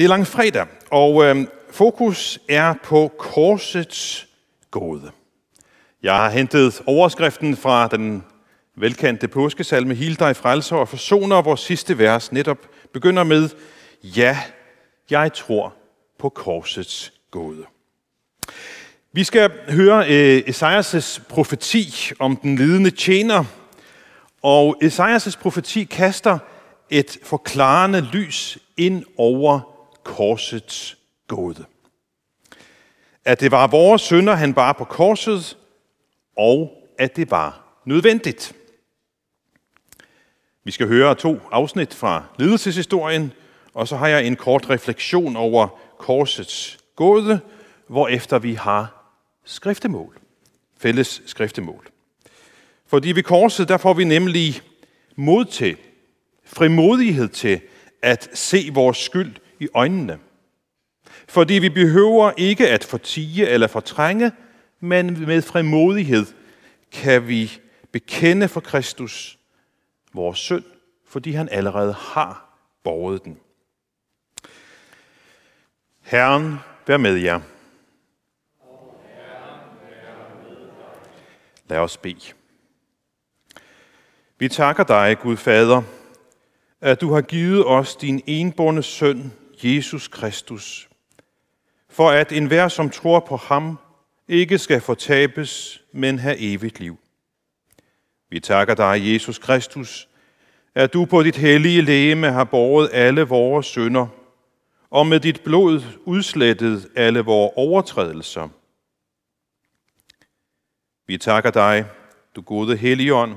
Det er langfredag, og øh, fokus er på korsets gåde. Jeg har hentet overskriften fra den velkendte påskesalme Hild dig frelser og forsoner, hvor sidste vers netop begynder med Ja, jeg tror på korsets gåde. Vi skal høre øh, Esajas' profeti om den lidende tjener, og Esajas' profeti kaster et forklarende lys ind over korsets gåde. At det var vores synder, han bar på korset, og at det var nødvendigt. Vi skal høre to afsnit fra lidelseshistorien, og så har jeg en kort refleksion over korsets gåde, hvorefter vi har skriftemål. Fælles skriftemål. Fordi ved korset, der får vi nemlig mod til, frimodighed til at se vores skyld i øjnene. Fordi vi behøver ikke at fortige eller fortrænge, men med frimodighed kan vi bekende for Kristus vores synd, fordi han allerede har borget den. Herren, vær med jer. Lad os bede. Vi takker dig, Gud Fader, at du har givet os din enbårne søn Jesus Kristus, for at enhver, som tror på ham, ikke skal fortabes, men have evigt liv. Vi takker dig, Jesus Kristus, at du på dit hellige lægeme har båret alle vores synder, og med dit blod udslettet alle vores overtrædelser. Vi takker dig, du gode Helligånd,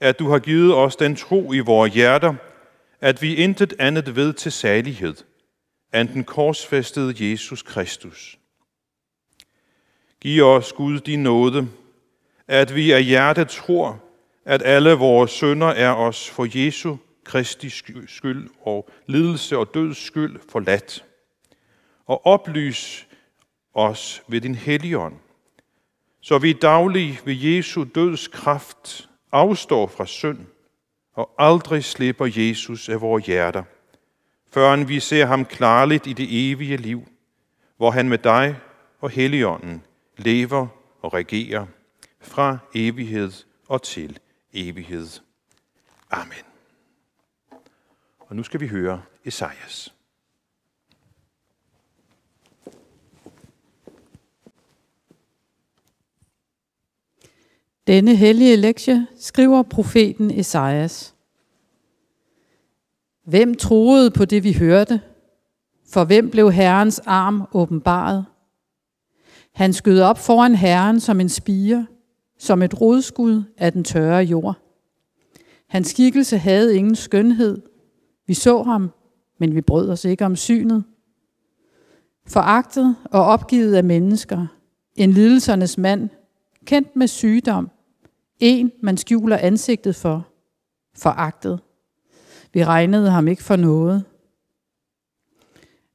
at du har givet os den tro i vores hjerter, at vi intet andet ved til salighed – an den korsfæstede Jesus Kristus. Giv os, Gud, din nåde, at vi af hjerte tror, at alle vores sønder er os for Jesu Kristi skyld og lidelse og døds skyld forladt. Og oplys os ved din helligånd, så vi daglig ved Jesu døds kraft afstår fra synd og aldrig slipper Jesus af vores hjerter før vi ser ham klarligt i det evige liv, hvor han med dig og Helligånden lever og regerer fra evighed og til evighed. Amen. Og nu skal vi høre Esajas. Denne hellige lektie skriver profeten Esajas. Hvem troede på det, vi hørte? For hvem blev Herrens arm åbenbaret? Han skød op foran Herren som en spire, som et rodskud af den tørre jord. Hans skikkelse havde ingen skønhed. Vi så ham, men vi brød os ikke om synet. Foragtet og opgivet af mennesker, en lidelsernes mand, kendt med sygdom, en man skjuler ansigtet for, foragtet. Vi regnede ham ikke for noget.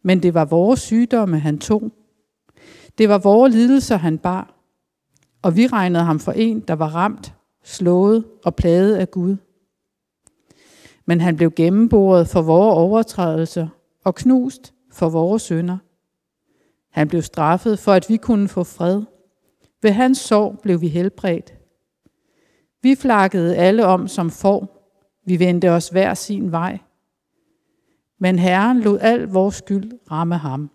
Men det var vores sygdomme, han tog. Det var vores lidelser, han bar. Og vi regnede ham for en, der var ramt, slået og plaget af Gud. Men han blev gennemboret for vores overtrædelser og knust for vores sønder. Han blev straffet for, at vi kunne få fred. Ved hans sorg blev vi helbredt. Vi flakkede alle om som får, vi vendte os hver sin vej. Men Herren lod al vores skyld ramme ham.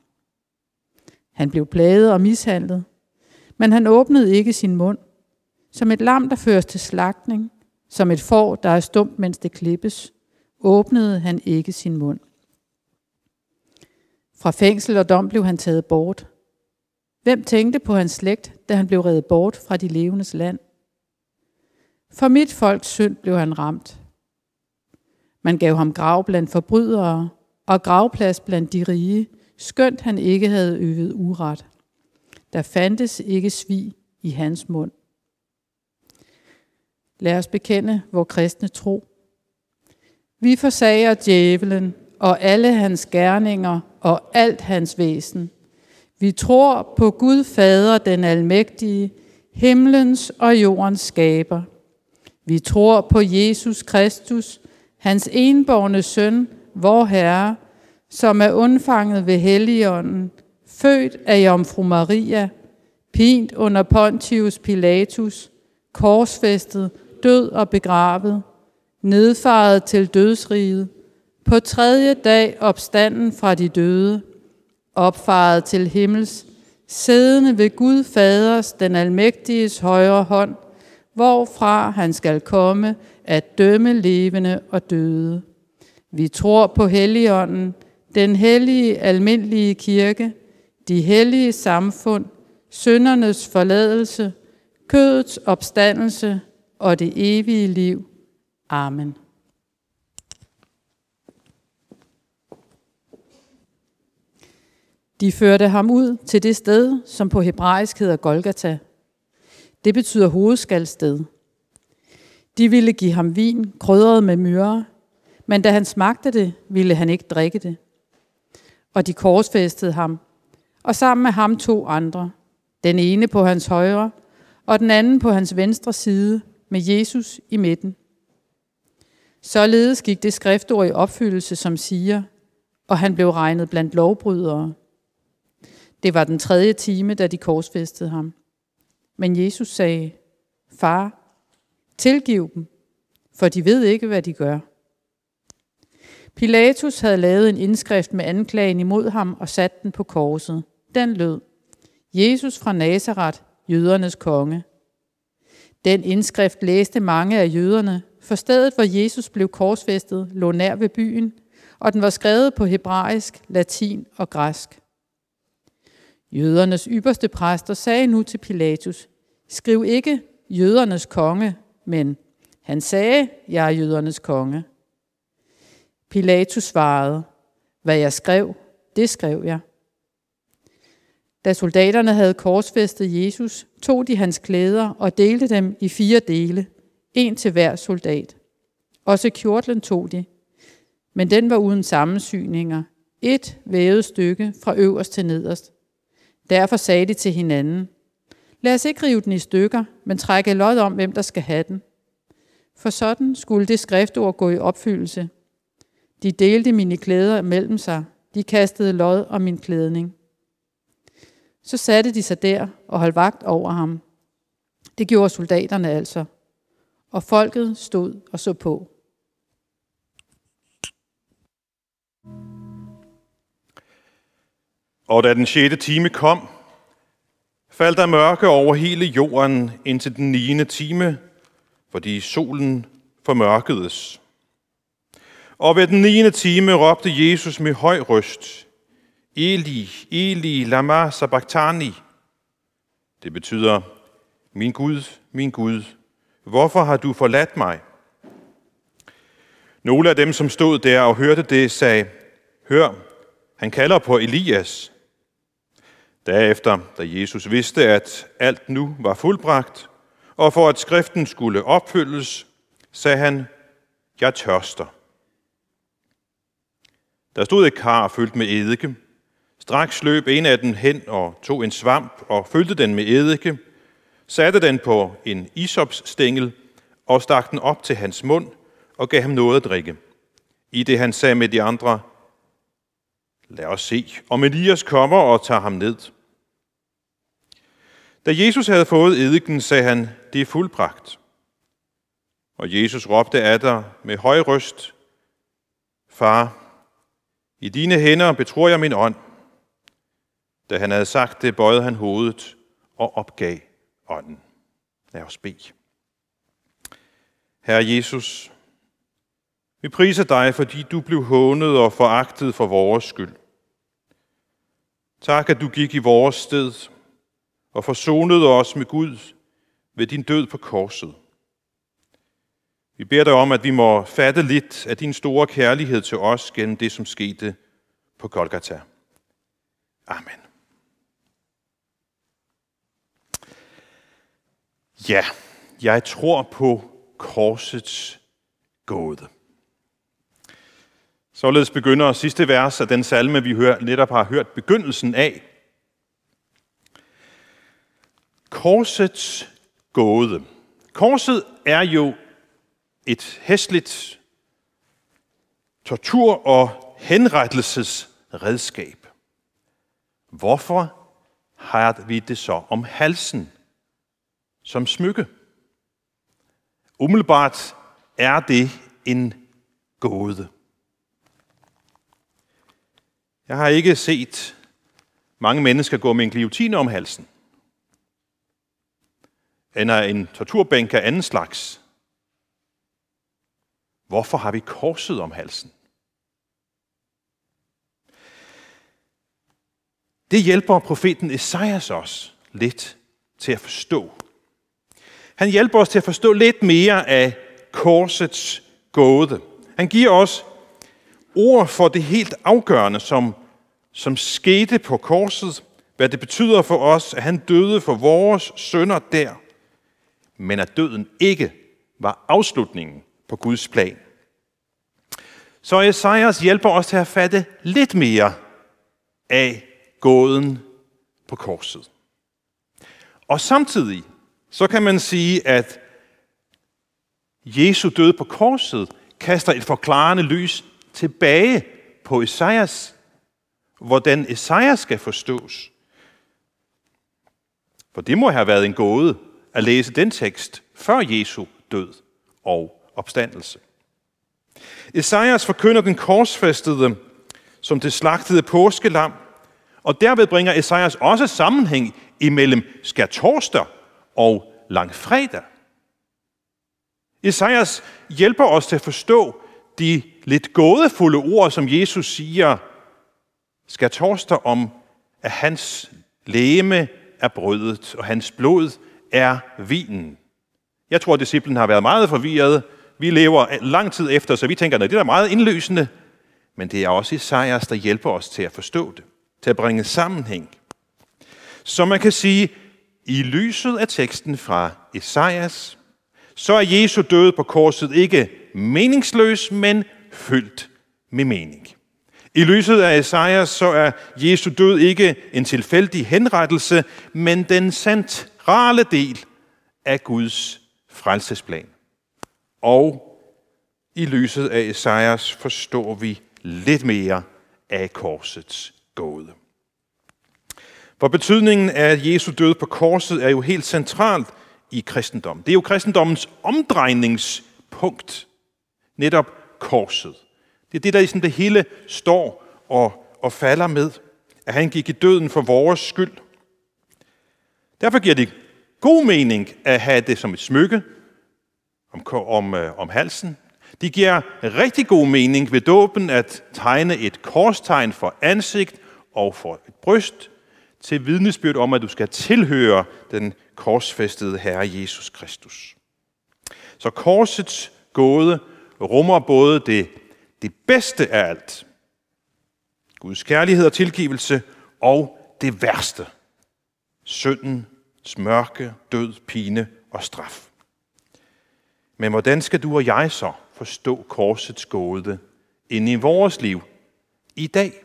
Han blev plaget og mishandlet, men han åbnede ikke sin mund. Som et lam, der føres til slagtning, som et får, der er stumt, mens det klippes, åbnede han ikke sin mund. Fra fængsel og dom blev han taget bort. Hvem tænkte på hans slægt, da han blev reddet bort fra de levendes land? For mit folks synd blev han ramt. Man gav ham grav blandt forbrydere og gravplads blandt de rige, skønt han ikke havde øvet uret. Der fandtes ikke svig i hans mund. Lad os bekende vores kristne tro. Vi forsager djævelen og alle hans gerninger og alt hans væsen. Vi tror på Gud Fader den Almægtige, himlens og jordens skaber. Vi tror på Jesus Kristus, hans enborne søn, vor Herre, som er undfanget ved Helligånden, født af Jomfru Maria, pint under Pontius Pilatus, korsfæstet, død og begravet, nedfaret til dødsriget, på tredje dag opstanden fra de døde, opfaret til himmels, siddende ved Gud Faders, den almægtiges højre hånd, hvorfra han skal komme at dømme levende og døde. Vi tror på Helligånden, den hellige almindelige kirke, de hellige samfund, søndernes forladelse, kødets opstandelse og det evige liv. Amen. De førte ham ud til det sted, som på hebraisk hedder Golgata – det betyder hovedskaldsted. De ville give ham vin, krydret med myre, men da han smagte det, ville han ikke drikke det. Og de korsfæstede ham, og sammen med ham to andre, den ene på hans højre, og den anden på hans venstre side, med Jesus i midten. Således gik det skriftord i opfyldelse, som siger, og han blev regnet blandt lovbrydere. Det var den tredje time, da de korsfæstede ham. Men Jesus sagde, Far, tilgiv dem, for de ved ikke, hvad de gør. Pilatus havde lavet en indskrift med anklagen imod ham og sat den på korset. Den lød, Jesus fra Nazareth, jødernes konge. Den indskrift læste mange af jøderne, for stedet, hvor Jesus blev korsfæstet, lå nær ved byen, og den var skrevet på hebraisk, latin og græsk. Jødernes ypperste præster sagde nu til Pilatus, skriv ikke jødernes konge, men han sagde, jeg er jødernes konge. Pilatus svarede, hvad jeg skrev, det skrev jeg. Da soldaterne havde korsfæstet Jesus, tog de hans klæder og delte dem i fire dele, en til hver soldat. Også kjortlen tog de, men den var uden sammensyninger, et vævet stykke fra øverst til nederst. Derfor sagde de til hinanden, lad os ikke rive den i stykker, men trække lod om, hvem der skal have den. For sådan skulle det skriftord gå i opfyldelse. De delte mine klæder mellem sig. De kastede lod om min klædning. Så satte de sig der og holdt vagt over ham. Det gjorde soldaterne altså. Og folket stod og så på. Og da den sjette time kom, faldt der mørke over hele jorden indtil den niende time, fordi solen formørkedes. Og ved den niende time råbte Jesus med høj røst, Eli, Eli, lama sabachthani. Det betyder, min Gud, min Gud, hvorfor har du forladt mig? Nogle af dem, som stod der og hørte det, sagde, hør, han kalder på Elias. Derefter, da Jesus vidste, at alt nu var fuldbragt, og for at skriften skulle opfyldes, sagde han, jeg tørster. Der stod et kar fyldt med eddike. Straks løb en af den hen og tog en svamp og fyldte den med eddike, satte den på en isopsstængel og stak den op til hans mund og gav ham noget at drikke. I det han sagde med de andre, lad os se, om Elias kommer og tager ham ned. Da Jesus havde fået eddiken, sagde han, det er fuldbragt. Og Jesus råbte af dig med høj røst, Far, i dine hænder betror jeg min ånd. Da han havde sagt det, bøjede han hovedet og opgav ånden. Lad os bede. Herre Jesus, vi priser dig, fordi du blev hånet og foragtet for vores skyld. Tak, at du gik i vores sted og forsonede os med Gud ved din død på korset. Vi beder dig om, at vi må fatte lidt af din store kærlighed til os gennem det, som skete på Golgata. Amen. Ja, jeg tror på korsets gåde. Således begynder sidste vers af den salme, vi netop har hørt begyndelsen af, korsets gåde. Korset er jo et hæsligt tortur- og henrettelsesredskab. Hvorfor har vi det så om halsen som smykke? Umiddelbart er det en gåde. Jeg har ikke set mange mennesker gå med en gliotine om halsen af en torturbænk af anden slags. Hvorfor har vi korset om halsen? Det hjælper profeten Esajas os lidt til at forstå. Han hjælper os til at forstå lidt mere af korsets gåde. Han giver os ord for det helt afgørende, som, som skete på korset, hvad det betyder for os, at han døde for vores sønder der – men at døden ikke var afslutningen på Guds plan. Så Esajas hjælper os til at fatte lidt mere af gåden på korset. Og samtidig så kan man sige, at Jesu død på korset kaster et forklarende lys tilbage på Esajas, hvordan Esajas skal forstås. For det må have været en gåde at læse den tekst før Jesu død og opstandelse. Esajas forkynder den korsfæstede som det slagtede påskelam, og derved bringer Esajas også sammenhæng imellem skærtorster og langfredag. Esajas hjælper os til at forstå de lidt gådefulde ord, som Jesus siger, skal om, at hans læme er brødet, og hans blod er vinen. Jeg tror, at disciplen har været meget forvirret. Vi lever lang tid efter, så vi tænker, at det er meget indløsende. Men det er også Isaias, der hjælper os til at forstå det, til at bringe sammenhæng. Så man kan sige, i lyset af teksten fra Esajas, så er Jesu død på korset ikke meningsløs, men fyldt med mening. I lyset af Esajas, så er Jesu død ikke en tilfældig henrettelse, men den sandt centrale del af Guds frelsesplan. Og i lyset af Esajas forstår vi lidt mere af korsets gåde. For betydningen af Jesu død på korset er jo helt centralt i kristendommen. Det er jo kristendommens omdrejningspunkt, netop korset. Det er det, der sådan det hele står og, og falder med, at han gik i døden for vores skyld – Derfor giver det god mening at have det som et smykke om, om, øh, om halsen. Det giver rigtig god mening ved dåben at tegne et korstegn for ansigt og for et bryst til vidnesbyrd om, at du skal tilhøre den korsfæstede Herre Jesus Kristus. Så korsets gåde rummer både det, det bedste af alt, Guds kærlighed og tilgivelse, og det værste, syndens mørke, død, pine og straf. Men hvordan skal du og jeg så forstå korsets gåde ind i vores liv i dag?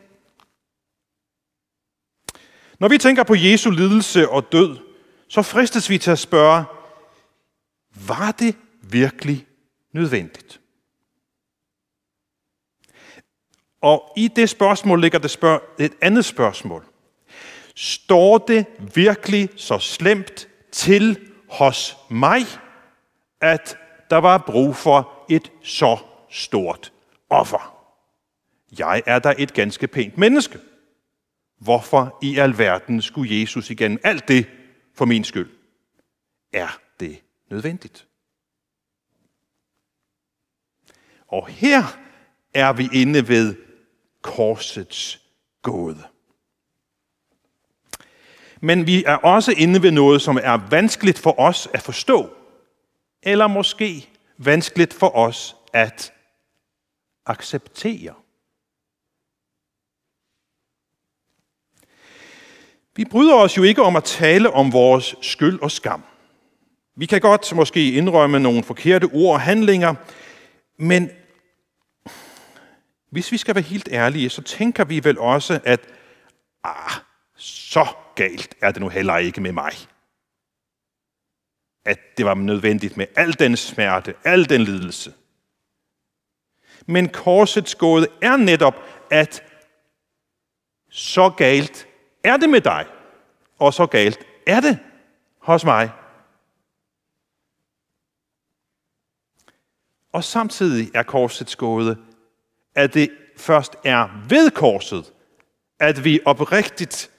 Når vi tænker på Jesu lidelse og død, så fristes vi til at spørge, var det virkelig nødvendigt? Og i det spørgsmål ligger det spørg- et andet spørgsmål. Står det virkelig så slemt til hos mig, at der var brug for et så stort offer? Jeg er da et ganske pænt menneske. Hvorfor i alverden skulle Jesus igen alt det for min skyld? Er det nødvendigt? Og her er vi inde ved korsets gåde. Men vi er også inde ved noget, som er vanskeligt for os at forstå, eller måske vanskeligt for os at acceptere. Vi bryder os jo ikke om at tale om vores skyld og skam. Vi kan godt måske indrømme nogle forkerte ord og handlinger, men hvis vi skal være helt ærlige, så tænker vi vel også, at ah, så galt er det nu heller ikke med mig. At det var nødvendigt med al den smerte, al den lidelse. Men korsets gåde er netop, at så galt er det med dig, og så galt er det hos mig. Og samtidig er korsets gåde, at det først er ved korset, at vi oprigtigt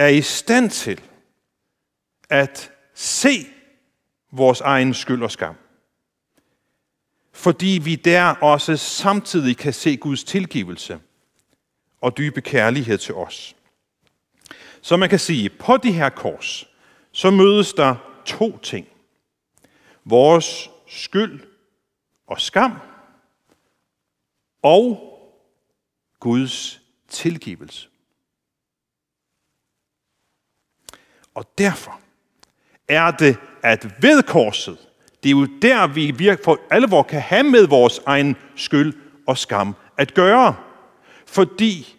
er i stand til at se vores egen skyld og skam. Fordi vi der også samtidig kan se Guds tilgivelse og dybe kærlighed til os. Så man kan sige, på de her kors, så mødes der to ting. Vores skyld og skam, og Guds tilgivelse. Og derfor er det, at ved korset, det er jo der, vi virker for alvor kan have med vores egen skyld og skam at gøre. Fordi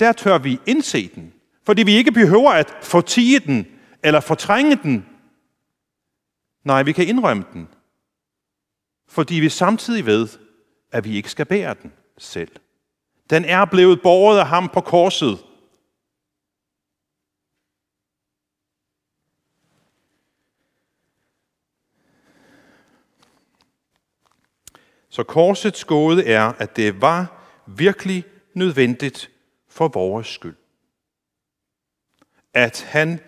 der tør vi indse den. Fordi vi ikke behøver at fortige den eller fortrænge den. Nej, vi kan indrømme den. Fordi vi samtidig ved, at vi ikke skal bære den selv. Den er blevet båret af ham på korset – Så korsets gåde er, at det var virkelig nødvendigt for vores skyld. At han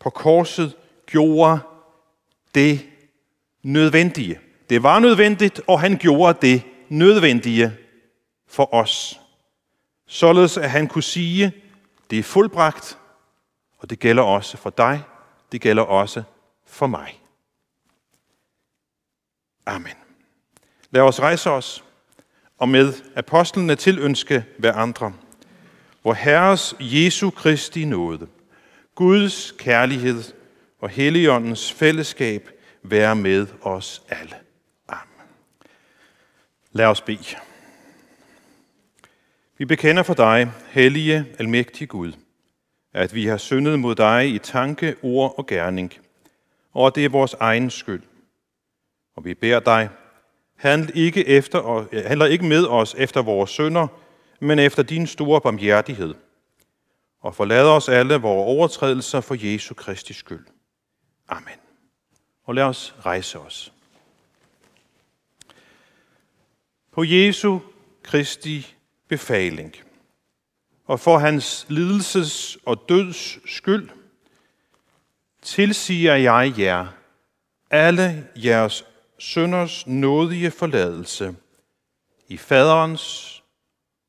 på korset gjorde det nødvendige. Det var nødvendigt, og han gjorde det nødvendige for os. Således at han kunne sige, det er fuldbragt, og det gælder også for dig, det gælder også for mig. Amen. Lad os rejse os og med apostlene tilønske hverandre. Hvor Herres Jesu Kristi nåde, Guds kærlighed og Helligåndens fællesskab være med os alle. Amen. Lad os bede. Vi bekender for dig, hellige, almægtige Gud, at vi har syndet mod dig i tanke, ord og gerning, og at det er vores egen skyld. Og vi beder dig, handler ikke efter, handler ikke med os efter vores sønder, men efter din store barmhjertighed. Og forlad os alle vores overtrædelser for Jesu Kristi skyld. Amen. Og lad os rejse os. På Jesu Kristi befaling og for hans lidelses og døds skyld, tilsiger jeg jer alle jeres sønders nådige forladelse i faderens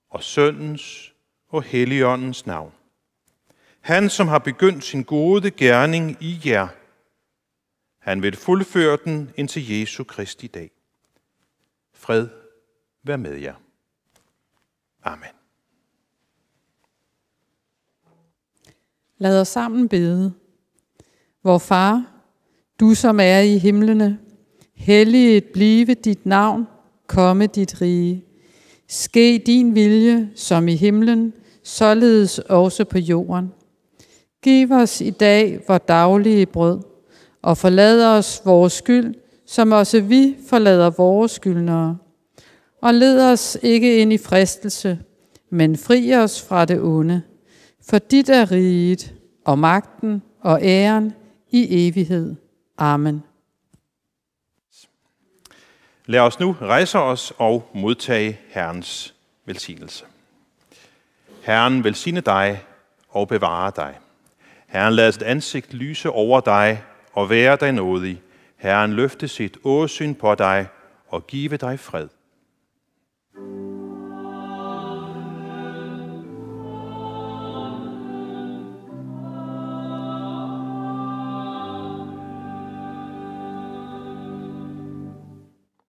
og søndens og Helligåndens navn. Han, som har begyndt sin gode gerning i jer, han vil fuldføre den indtil Jesu Kristi dag. Fred vær med jer. Amen. Lad os sammen bede. Vor far, du som er i himlene, Helliget blive dit navn, komme dit rige. Ske din vilje, som i himlen, således også på jorden. Giv os i dag vores daglige brød, og forlad os vores skyld, som også vi forlader vores skyldnere. Og led os ikke ind i fristelse, men fri os fra det onde. For dit er riget, og magten og æren i evighed. Amen. Lad os nu rejse os og modtage Herrens velsignelse. Herren velsigne dig og bevare dig. Herren lader sit ansigt lyse over dig og være dig nådig. Herren løfte sit åsyn på dig og give dig fred. thank you